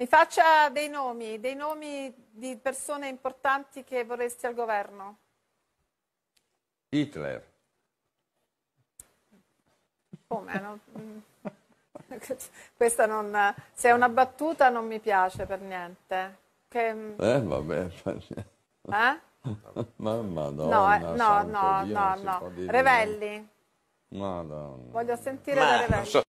Mi faccia dei nomi, dei nomi di persone importanti che vorresti al governo. Hitler. Come? Non... Mm. Questa non... Se è una battuta non mi piace per niente. Che... Mm, eh vabbè. Eh? Mamma no, eh, no, no, no, no, no. Revelli. Madonna. Voglio sentire Ma, da Revelli.